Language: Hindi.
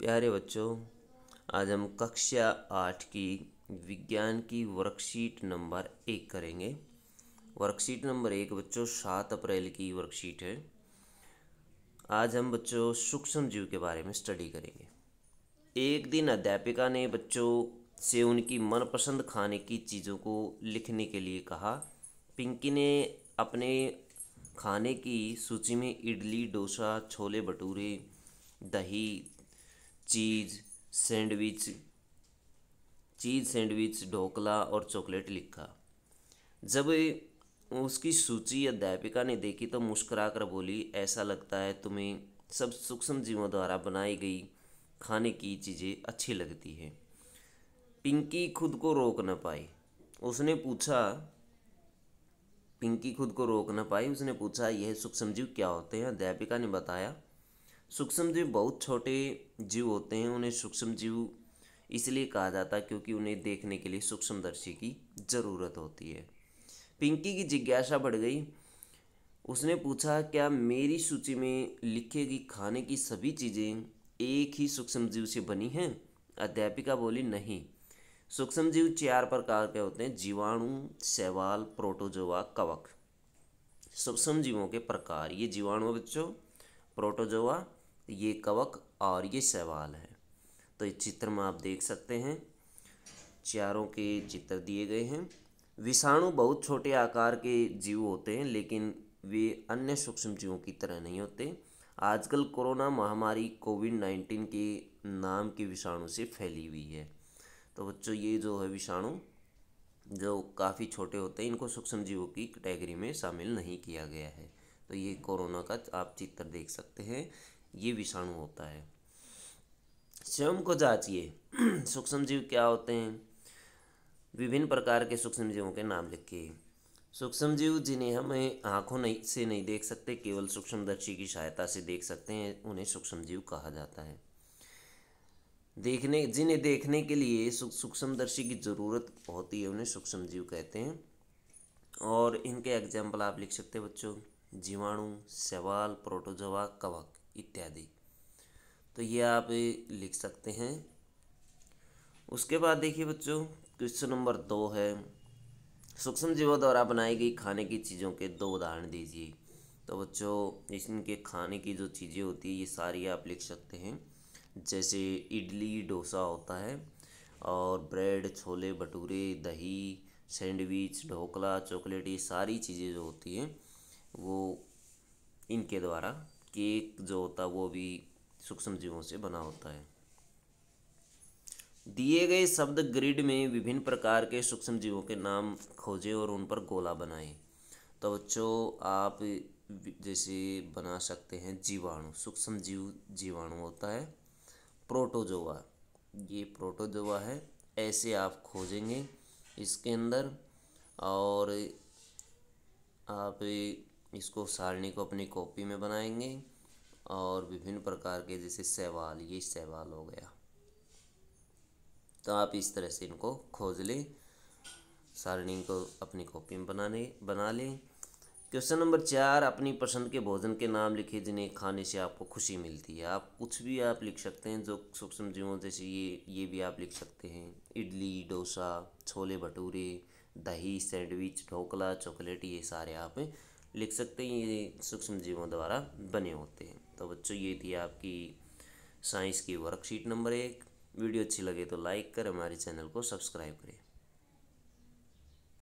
प्यारे बच्चों आज हम कक्षा आठ की विज्ञान की वर्कशीट नंबर एक करेंगे वर्कशीट नंबर एक बच्चों सात अप्रैल की वर्कशीट है आज हम बच्चों सूक्ष्म जीव के बारे में स्टडी करेंगे एक दिन अध्यापिका ने बच्चों से उनकी मनपसंद खाने की चीज़ों को लिखने के लिए कहा पिंकी ने अपने खाने की सूची में इडली डोसा छोले भटूरे दही cheese sandwich cheese sandwich dhokla और चॉकलेट लिखा जब उसकी सूची अध्यापिका ने देखी तो मुस्कुराकर बोली ऐसा लगता है तुम्हें सब सूक्ष्म जीवों द्वारा बनाई गई खाने की चीज़ें अच्छी लगती है पिंकी खुद को रोक न पाई उसने पूछा पिंकी खुद को रोक न पाई उसने पूछा यह सूक्ष्म जीव क्या होते हैं अध्यापिका ने बताया सूक्ष्म जीव बहुत छोटे जीव होते हैं उन्हें सूक्ष्म जीव इसलिए कहा जाता है क्योंकि उन्हें देखने के लिए सूक्ष्मदर्शी की ज़रूरत होती है पिंकी की जिज्ञासा बढ़ गई उसने पूछा क्या मेरी सूची में लिखेगी खाने की सभी चीज़ें एक ही सूक्ष्म जीव से बनी हैं अध्यापिका बोली नहीं सूक्ष्म जीव चार प्रकार के होते हैं जीवाणु शैवाल प्रोटोजोवा कवक सूक्ष्म जीवों के प्रकार ये जीवाणु बच्चों प्रोटोजोवा ये कवक और ये सवाल है तो इस चित्र में आप देख सकते हैं चारों के चित्र दिए गए हैं विषाणु बहुत छोटे आकार के जीव होते हैं लेकिन वे अन्य सूक्ष्म जीवों की तरह नहीं होते आजकल कोरोना महामारी कोविड नाइन्टीन के नाम के विषाणु से फैली हुई है तो बच्चों ये जो है विषाणु जो काफ़ी छोटे होते हैं इनको सूक्ष्म जीवों की कैटेगरी में शामिल नहीं किया गया है तो ये कोरोना का आप चित्र देख सकते हैं ये विषाणु होता है स्वयं को जांचिए सूक्ष्म जीव क्या होते हैं विभिन्न प्रकार के सूक्ष्म जीवों के नाम लिखिए सूक्ष्म जीव जिन्हें हमें आँखों नहीं से नहीं देख सकते केवल सूक्ष्म दर्शी की सहायता से देख सकते हैं उन्हें सूक्ष्म जीव कहा जाता है देखने जिन्हें देखने के लिए सूक्ष्म दर्शी की ज़रूरत होती है उन्हें सूक्ष्म जीव कहते हैं और इनके एग्जाम्पल आप लिख सकते हैं बच्चों जीवाणु सेवाल प्रोटोजवा कवक इत्यादि तो ये आप लिख सकते हैं उसके बाद देखिए बच्चों क्वेश्चन नंबर दो है सूक्ष्म जीवों द्वारा बनाई गई खाने की चीज़ों के दो उदाहरण दीजिए तो बच्चों इनके खाने की जो चीज़ें होती है ये सारी आप लिख सकते हैं जैसे इडली डोसा होता है और ब्रेड छोले भटूरे दही सैंडविच ढोकला चॉकलेट ये सारी चीज़ें जो होती हैं वो इनके द्वारा केक जो होता है वो भी सूक्ष्म जीवों से बना होता है दिए गए शब्द ग्रिड में विभिन्न प्रकार के सूक्ष्म जीवों के नाम खोजें और उन पर गोला बनाएं तो बच्चों आप जैसे बना सकते हैं जीवाणु सूक्ष्म जीव जीवाणु होता है प्रोटोजोवा ये प्रोटोजोवा है ऐसे आप खोजेंगे इसके अंदर और आप इसको सारणी को अपनी कॉपी में बनाएंगे और विभिन्न प्रकार के जैसे सवाल ये सवाल हो गया तो आप इस तरह से इनको खोज लें सारणी को अपनी कॉपी में बनाने बना लें क्वेश्चन नंबर चार अपनी पसंद के भोजन के नाम लिखिए जिन्हें खाने से आपको खुशी मिलती है आप कुछ भी आप लिख सकते हैं जो सूक्ष्म जीवों जैसे ये ये भी आप लिख सकते हैं इडली डोसा छोले भटूरे दही सैंडविच ढोकला चॉकलेट ये सारे आप लिख सकते हैं ये सूक्ष्म जीवों द्वारा बने होते हैं तो बच्चों ये थी आपकी साइंस की वर्कशीट नंबर एक वीडियो अच्छी लगे तो लाइक करें हमारे चैनल को सब्सक्राइब करें